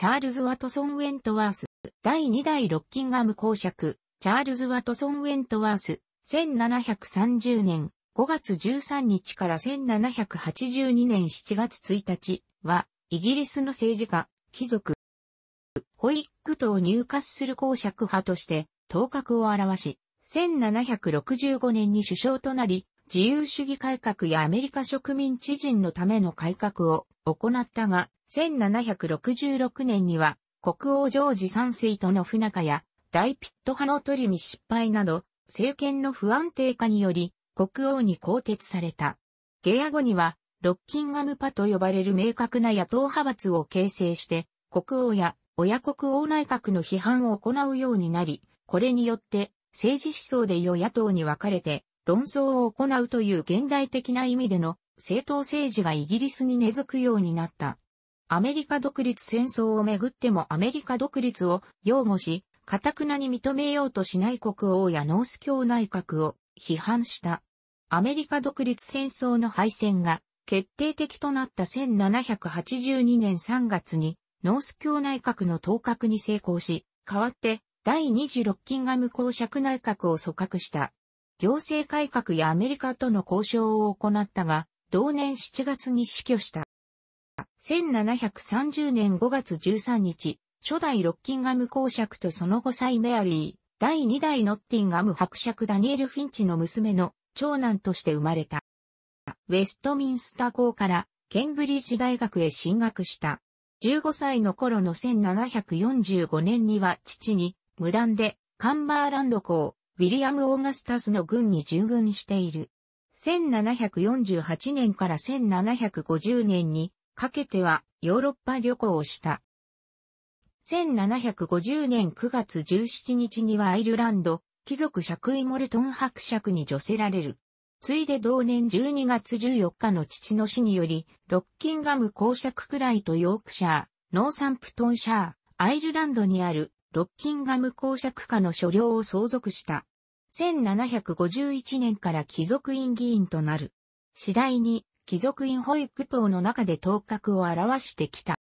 チャールズ・ワトソン・ウェントワース、第2代ロッキンガム公爵、チャールズ・ワトソン・ウェントワース、1730年5月13日から1782年7月1日は、イギリスの政治家、貴族、ホイック党入荷する公爵派として、頭角を表し、1765年に首相となり、自由主義改革やアメリカ植民地人のための改革を行ったが、1766年には国王ジョージ3世との不仲や大ピット派の取り見失敗など、政権の不安定化により国王に更迭された。ゲア後には、ロッキンガムパと呼ばれる明確な野党派閥を形成して、国王や親国王内閣の批判を行うようになり、これによって政治思想で与野党に分かれて論争を行うという現代的な意味での政党政治がイギリスに根付くようになった。アメリカ独立戦争をめぐってもアメリカ独立を擁護し、かたくなに認めようとしない国王やノース教内閣を批判した。アメリカ独立戦争の敗戦が決定的となった1782年3月にノース教内閣の当確に成功し、代わって第26キンガム公爵内閣を組閣した。行政改革やアメリカとの交渉を行ったが、同年7月に死去した。1730年5月13日、初代ロッキンガム公爵とその後妻メアリー、第2代ノッティンガム伯爵ダニエル・フィンチの娘の長男として生まれた。ウェストミンスター校からケンブリッジ大学へ進学した。15歳の頃の1745年には父に無断でカンバーランド校ウィリアム・オーガスタスの軍に従軍している。1748年から1750年にかけてはヨーロッパ旅行をした。1750年9月17日にはアイルランド、貴族爵位モルトン伯爵に除せられる。ついで同年12月14日の父の死により、ロッキンガム公爵くらいとヨークシャー、ノーサンプトンシャー、アイルランドにあるロッキンガム公爵下の所領を相続した。1751年から貴族院議員となる。次第に貴族院保育等の中で頭角を表してきた。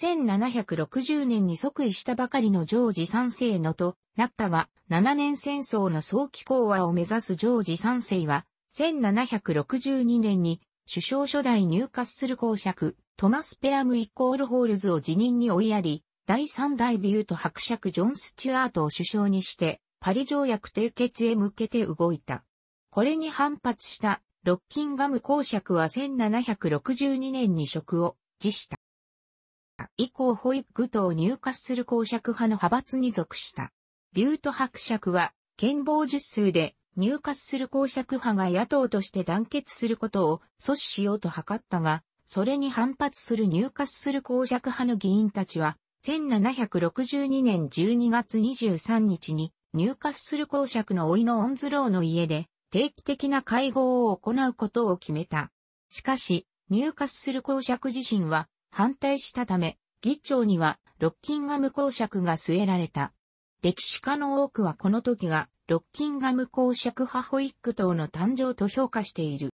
1760年に即位したばかりのジョージ3世のとなったは、7年戦争の早期講和を目指すジョージ3世は、1762年に首相初代入閣する公爵、トマス・ペラムイコールホールズを辞任に追いやり、第3代ビュート伯爵ジョン・スチュアートを首相にして、パリ条約締結へ向けて動いた。これに反発したロッキンガム公爵は1762年に職を辞した。以降ホイッグ党入荷する公爵派の派閥に属した。ビュート伯爵は、憲法術数で入荷する公爵派が野党として団結することを阻止しようと図ったが、それに反発する入荷する公爵派の議員たちは、1762年12月23日に、入滑する公爵の老いのオンズローの家で、定期的な会合を行うことを決めた。しかし、入滑する公爵自身は反対したため、議長にはロッキンガム公爵が据えられた。歴史家の多くはこの時がロッキンガム公爵派ホイック党の誕生と評価している。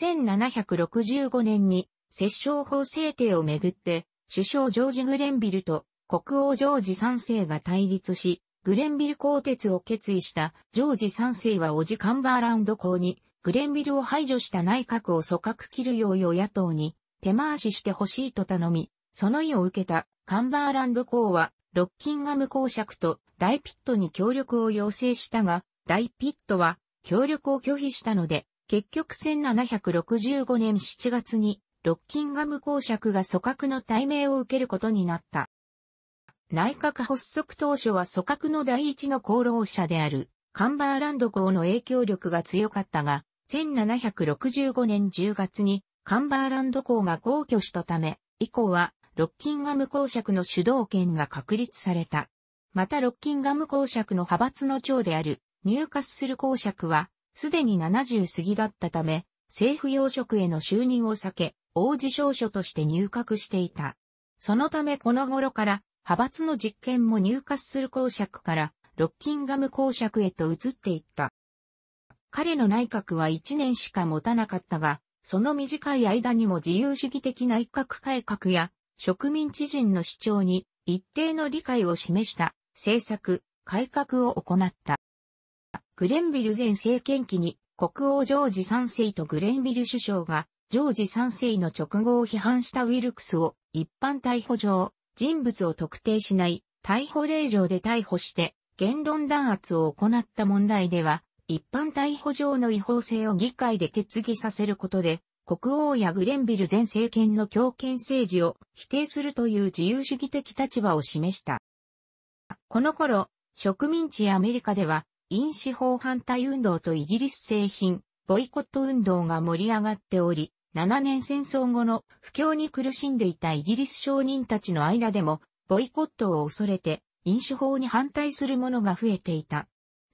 1765年に摂政法制定をめぐって首相ジョージ・グレンビルと国王ジョージ3世が対立し、グレンビル鋼鉄を決意したジョージ3世はオジカンバーランド校にグレンビルを排除した内閣を組閣切るよう与野党に手回ししてほしいと頼み、その意を受けたカンバーランド公はロッキンガム公爵と大ピットに協力を要請したが、大ピットは協力を拒否したので、結局1765年7月にロッキンガム公爵が組閣の対名を受けることになった。内閣発足当初は組閣の第一の功労者であるカンバーランド公の影響力が強かったが、1765年10月にカンバーランド公が公挙したため、以降はロッキンガム公爵の主導権が確立された。またロッキンガム公爵の派閥の長であるニューカスル公爵はすでに70過ぎだったため、政府要職への就任を避け、王子少書として入閣していた。そのためこの頃から、派閥の実権も入閣する公爵から、ロッキンガム公爵へと移っていった。彼の内閣は1年しか持たなかったが、その短い間にも自由主義的内閣改革や、植民地人の主張に一定の理解を示した政策、改革を行った。グレンビル前政権期に国王ジョージ3世とグレンビル首相がジョージ3世の直後を批判したウィルクスを一般逮捕状、人物を特定しない逮捕令状で逮捕して言論弾圧を行った問題では、一般逮捕状の違法性を議会で決議させることで、国王やグレンビル前政権の強権政治を否定するという自由主義的立場を示した。この頃、植民地アメリカでは、飲酒法反対運動とイギリス製品、ボイコット運動が盛り上がっており、7年戦争後の不況に苦しんでいたイギリス商人たちの間でも、ボイコットを恐れて、飲酒法に反対する者が増えていた。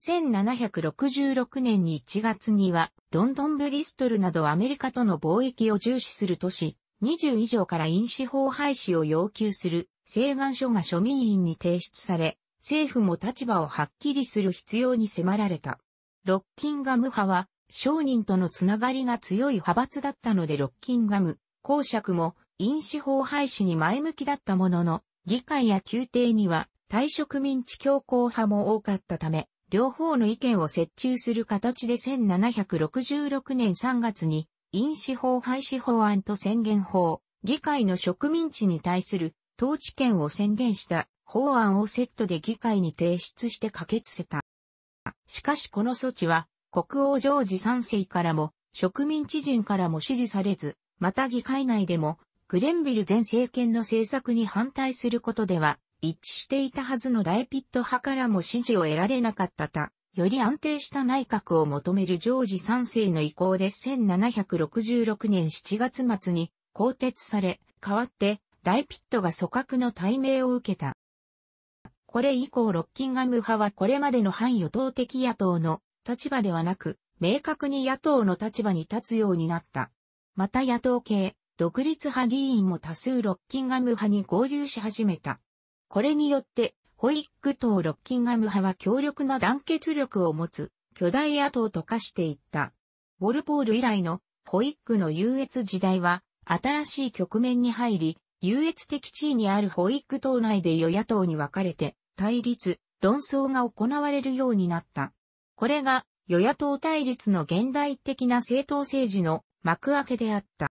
1766年に1月には、ロンドンブリストルなどアメリカとの貿易を重視する都市、20以上から飲酒法廃止を要求する請願書が庶民院に提出され、政府も立場をはっきりする必要に迫られた。ロッキンガム派は商人とのつながりが強い派閥だったのでロッキンガム、公爵も飲酒法廃止に前向きだったものの、議会や宮廷には対植民地強硬派も多かったため、両方の意見を折衷する形で1766年3月に、飲酒法廃止法案と宣言法、議会の植民地に対する統治権を宣言した法案をセットで議会に提出して可決せた。しかしこの措置は国王ジョージ3世からも、植民地人からも支持されず、また議会内でも、グレンビル前政権の政策に反対することでは、一致していたはずの大ピット派からも支持を得られなかったた、より安定した内閣を求めるジョージ3世の意向で1766年7月末に更迭され、代わって大ピットが組閣の対名を受けた。これ以降ロッキンガム派はこれまでの反与党的野党の立場ではなく、明確に野党の立場に立つようになった。また野党系、独立派議員も多数ロッキンガム派に合流し始めた。これによって、ホイック党ロッキンガム派は強力な団結力を持つ、巨大野党と化していった。ウォルポール以来のホイックの優越時代は、新しい局面に入り、優越的地位にあるホイック党内で与野党に分かれて、対立、論争が行われるようになった。これが与野党対立の現代的な政党政治の幕開けであった。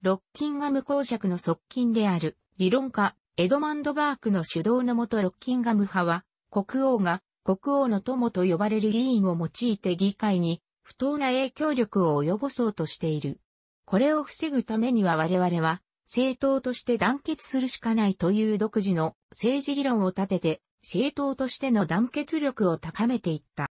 ロッキンガム公爵の側近である理論家エドマンド・バークの主導のもとロッキンガム派は国王が国王の友と呼ばれる議員を用いて議会に不当な影響力を及ぼそうとしている。これを防ぐためには我々は政党として団結するしかないという独自の政治理論を立てて政党としての団結力を高めていった。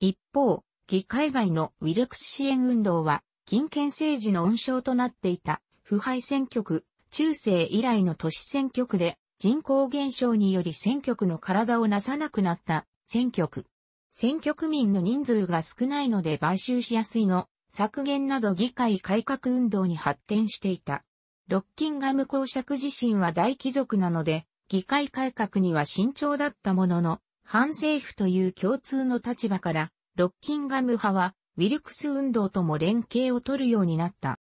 一方、議会外のウィルクス支援運動は、金権政治の温床となっていた、腐敗選挙区、中世以来の都市選挙区で、人口減少により選挙区の体をなさなくなった選挙区。選挙区民の人数が少ないので買収しやすいの削減など議会改革運動に発展していた。ロッキンガム公爵自身は大貴族なので、議会改革には慎重だったものの、反政府という共通の立場から、ロッキンガム派は、ウィルクス運動とも連携を取るようになった。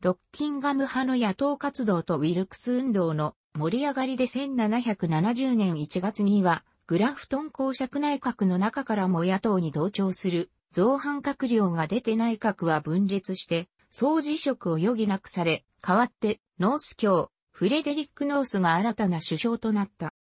ロッキンガム派の野党活動とウィルクス運動の盛り上がりで1770年1月には、グラフトン公爵内閣の中からも野党に同調する造反閣僚が出て内閣は分裂して、総辞職を余儀なくされ、代わってノース教、フレデリック・ノースが新たな首相となった。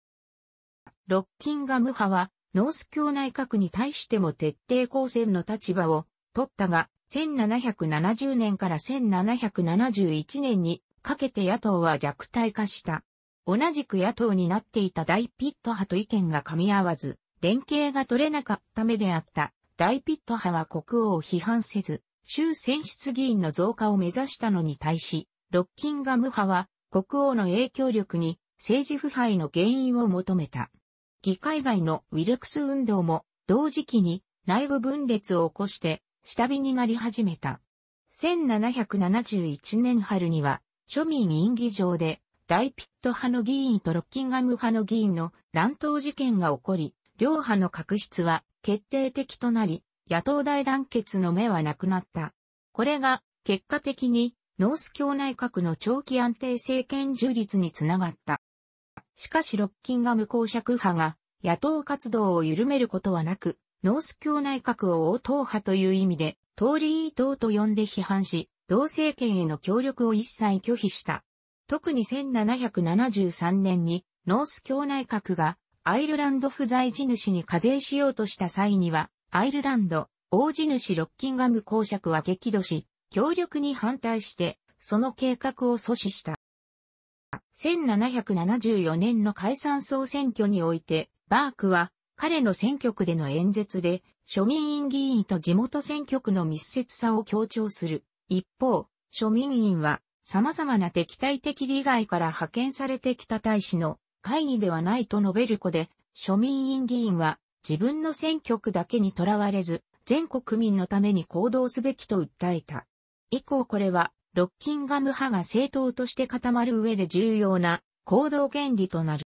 ロッキンガム派は、ノース教内閣に対しても徹底抗戦の立場を取ったが、1770年から1771年にかけて野党は弱体化した。同じく野党になっていた大ピット派と意見が噛み合わず、連携が取れなかっためであった。大ピット派は国王を批判せず、州選出議員の増加を目指したのに対し、ロッキンガム派は国王の影響力に政治腐敗の原因を求めた。議会外のウィルクス運動も同時期に内部分裂を起こして下火になり始めた。1771年春には庶民院議場で大ピット派の議員とロッキンガム派の議員の乱闘事件が起こり、両派の確執は決定的となり、野党大団結の目はなくなった。これが結果的にノース教内閣の長期安定政権樹立につながった。しかしロッキンガム公爵派が野党活動を緩めることはなく、ノース教内閣を王党派という意味で、トーリー党と呼んで批判し、同政権への協力を一切拒否した。特に1773年にノース教内閣がアイルランド不在地主に課税しようとした際には、アイルランド、大地主ロッキンガム公爵は激怒し、強力に反対して、その計画を阻止した。1774年の解散総選挙において、バークは彼の選挙区での演説で、庶民院議員と地元選挙区の密接さを強調する。一方、庶民院は様々な敵対的利害から派遣されてきた大使の会議ではないと述べる子で、庶民院議員は自分の選挙区だけにとらわれず、全国民のために行動すべきと訴えた。以降これは、ロッキンガム派が政党として固まる上で重要な行動原理となる。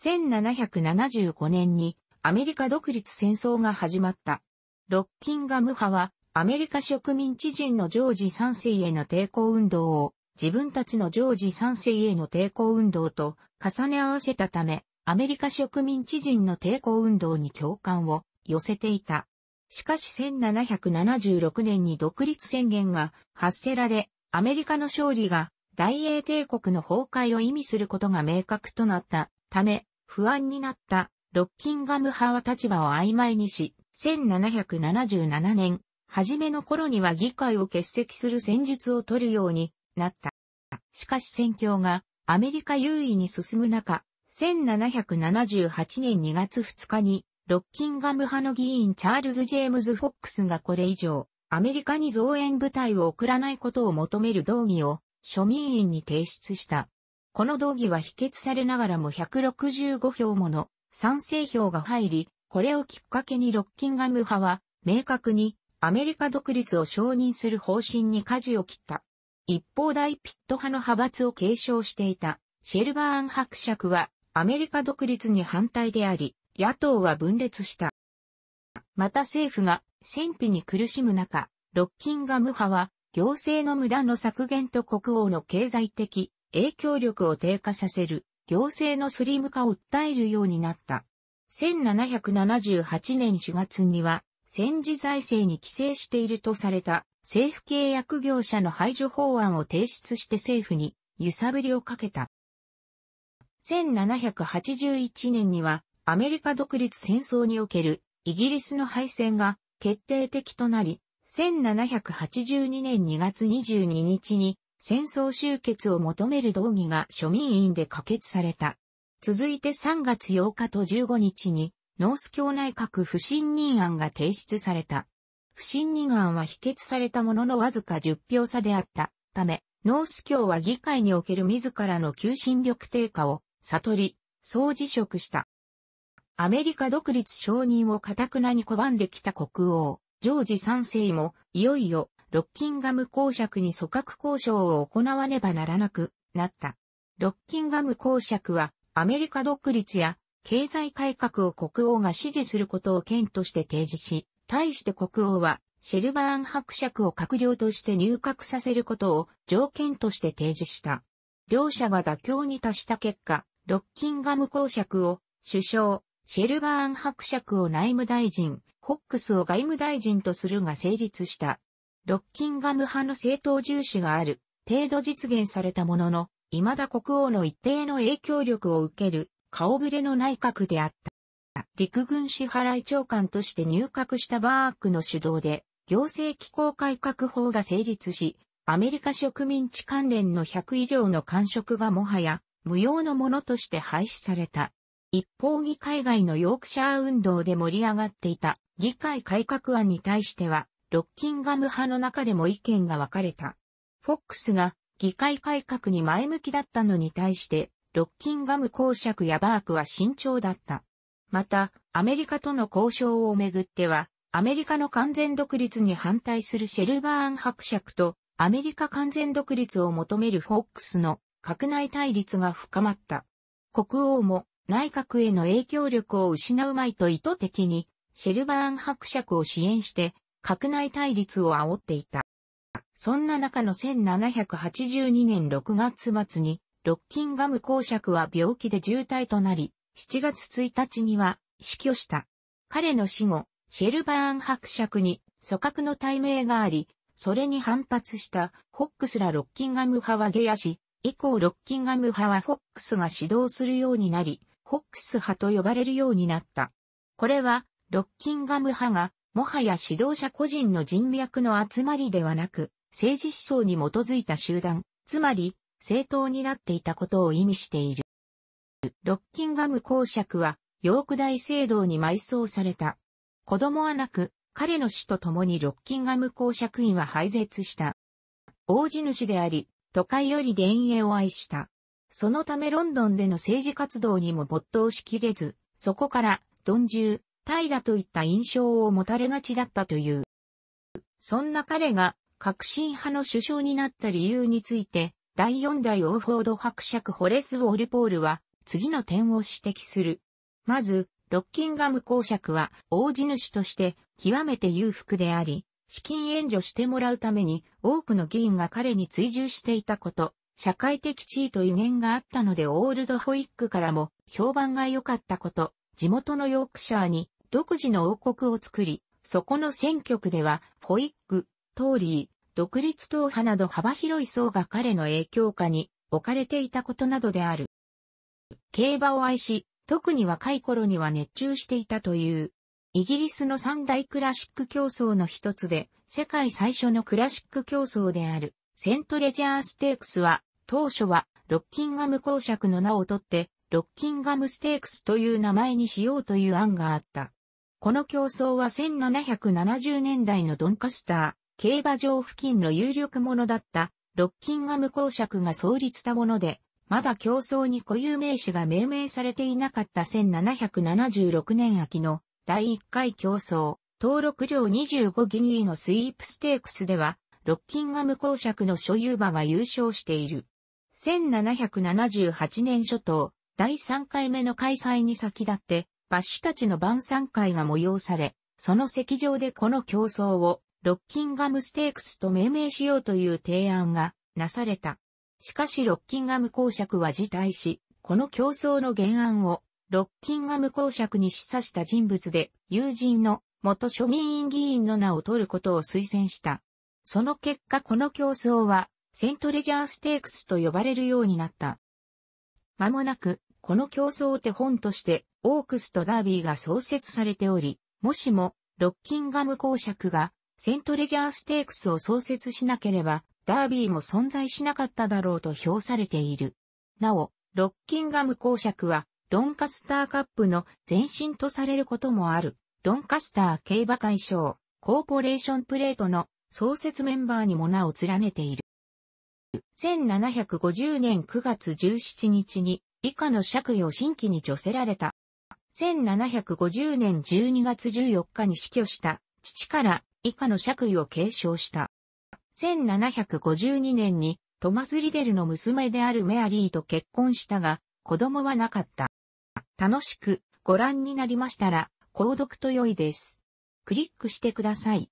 1775年にアメリカ独立戦争が始まった。ロッキンガム派はアメリカ植民地人のジョージ3世への抵抗運動を自分たちのジョージ3世への抵抗運動と重ね合わせたため、アメリカ植民地人の抵抗運動に共感を寄せていた。しかし1776年に独立宣言が発せられ、アメリカの勝利が大英帝国の崩壊を意味することが明確となったため、不安になったロッキンガム派は立場を曖昧にし、1777年、初めの頃には議会を欠席する戦術を取るようになった。しかし戦況がアメリカ優位に進む中、1778年2月2日にロッキンガム派の議員チャールズ・ジェームズ・フォックスがこれ以上、アメリカに増援部隊を送らないことを求める動議を庶民院に提出した。この動議は否決されながらも165票もの賛成票が入り、これをきっかけにロッキンガム派は明確にアメリカ独立を承認する方針に舵を切った。一方大ピット派の派閥を継承していたシェルバーン伯爵はアメリカ独立に反対であり、野党は分裂した。また政府が戦費に苦しむ中、ロッキンガム派は行政の無駄の削減と国王の経済的影響力を低下させる行政のスリム化を訴えるようになった。1778年4月には戦時財政に規制しているとされた政府契約業者の排除法案を提出して政府に揺さぶりをかけた。1781年にはアメリカ独立戦争におけるイギリスの敗戦が決定的となり、1782年2月22日に戦争終結を求める動議が庶民委員で可決された。続いて3月8日と15日に、ノース教内閣不信任案が提出された。不信任案は否決されたもののわずか10票差であったため、ノース教は議会における自らの求心力低下を悟り、総辞職した。アメリカ独立承認を堅くなに拒んできた国王、ジョージ3世も、いよいよ、ロッキンガム公爵に組閣交渉を行わねばならなくなった。ロッキンガム公爵は、アメリカ独立や経済改革を国王が支持することを県として提示し、対して国王は、シェルバーン伯爵を閣僚として入閣させることを条件として提示した。両者が妥協に達した結果、ロッキンガム公爵を首相、シェルバーン伯爵を内務大臣、ホックスを外務大臣とするが成立した。ロッキンガム派の政党重視がある、程度実現されたものの、未だ国王の一定の影響力を受ける、顔ぶれの内閣であった。陸軍支払い長官として入閣したバークの主導で、行政機構改革法が成立し、アメリカ植民地関連の100以上の官職がもはや無用のものとして廃止された。一方議会外のヨークシャー運動で盛り上がっていた議会改革案に対しては、ロッキンガム派の中でも意見が分かれた。フォックスが議会改革に前向きだったのに対して、ロッキンガム公爵やバークは慎重だった。また、アメリカとの交渉をめぐっては、アメリカの完全独立に反対するシェルバーン伯爵と、アメリカ完全独立を求めるフォックスの、閣内対立が深まった。国王も、内閣への影響力を失うまいと意図的に、シェルバーン伯爵を支援して、閣内対立を煽っていた。そんな中の1782年6月末に、ロッキンガム公爵は病気で重体となり、7月1日には死去した。彼の死後、シェルバーン伯爵に組閣の対名があり、それに反発したホックスらロッキンガム派は下野し、以降ロッキンガム派はホックスが指導するようになり、コックス派と呼ばれるようになった。これは、ロッキンガム派が、もはや指導者個人の人脈の集まりではなく、政治思想に基づいた集団、つまり、政党になっていたことを意味している。ロッキンガム公爵は、ヨーク大聖堂に埋葬された。子供はなく、彼の死と共にロッキンガム公爵院は廃絶した。王子主であり、都会より田園を愛した。そのためロンドンでの政治活動にも没頭しきれず、そこから、鈍重、怠惰といった印象を持たれがちだったという。そんな彼が、革新派の首相になった理由について、第四代オーフォード伯爵ホレス・ウォルポールは、次の点を指摘する。まず、ロッキンガム公爵は、王子主として、極めて裕福であり、資金援助してもらうために、多くの議員が彼に追従していたこと。社会的地位と威厳があったのでオールドホイックからも評判が良かったこと、地元のヨークシャーに独自の王国を作り、そこの選挙区では、ホイック、トーリー、独立党派など幅広い層が彼の影響下に置かれていたことなどである。競馬を愛し、特に若い頃には熱中していたという。イギリスの三大クラシック競争の一つで、世界最初のクラシック競争である、セントレジャーステークスは、当初はロッキンガム公爵の名をとって、ロッキンガムステークスという名前にしようという案があった。この競争は1770年代のドンカスター、競馬場付近の有力者だった、ロッキンガム公爵が創立したもので、まだ競争に固有名詞が命名されていなかった1776年秋の第1回競争、登録料25ギニーのスイープステークスでは、ロッキンガム公爵の所有馬が優勝している。1778年初頭、第3回目の開催に先立って、バッシュたちの晩餐会が催され、その席上でこの競争を、ロッキンガムステークスと命名しようという提案がなされた。しかしロッキンガム公爵は辞退し、この競争の原案を、ロッキンガム公爵に示唆した人物で、友人の元庶民議員の名を取ることを推薦した。その結果この競争は、セントレジャーステークスと呼ばれるようになった。間もなく、この競争を手本として、オークスとダービーが創設されており、もしも、ロッキンガム公爵が、セントレジャーステークスを創設しなければ、ダービーも存在しなかっただろうと評されている。なお、ロッキンガム公爵は、ドンカスターカップの前身とされることもある、ドンカスター競馬会賞、コーポレーションプレートの創設メンバーにも名を連ねている。1750年9月17日に以下の爵位を新規に除せられた。1750年12月14日に死去した父から以下の爵位を継承した。1752年にトマス・リデルの娘であるメアリーと結婚したが、子供はなかった。楽しくご覧になりましたら、購読と良いです。クリックしてください。